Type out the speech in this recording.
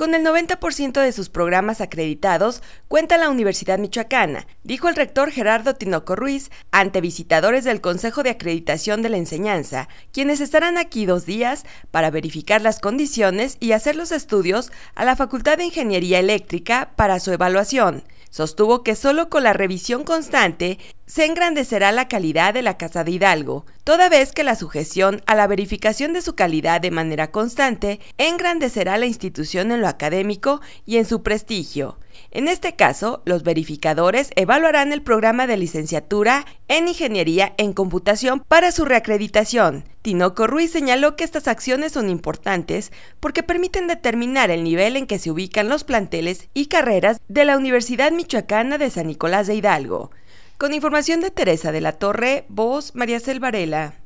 Con el 90% de sus programas acreditados cuenta la Universidad Michoacana, dijo el rector Gerardo Tinoco Ruiz ante visitadores del Consejo de Acreditación de la Enseñanza, quienes estarán aquí dos días para verificar las condiciones y hacer los estudios a la Facultad de Ingeniería Eléctrica para su evaluación. Sostuvo que solo con la revisión constante se engrandecerá la calidad de la Casa de Hidalgo, toda vez que la sujeción a la verificación de su calidad de manera constante engrandecerá la institución en lo académico y en su prestigio. En este caso, los verificadores evaluarán el programa de licenciatura en Ingeniería en Computación para su reacreditación. Tinoco Ruiz señaló que estas acciones son importantes porque permiten determinar el nivel en que se ubican los planteles y carreras de la Universidad Michoacana de San Nicolás de Hidalgo. Con información de Teresa de la Torre, voz María Selvarela.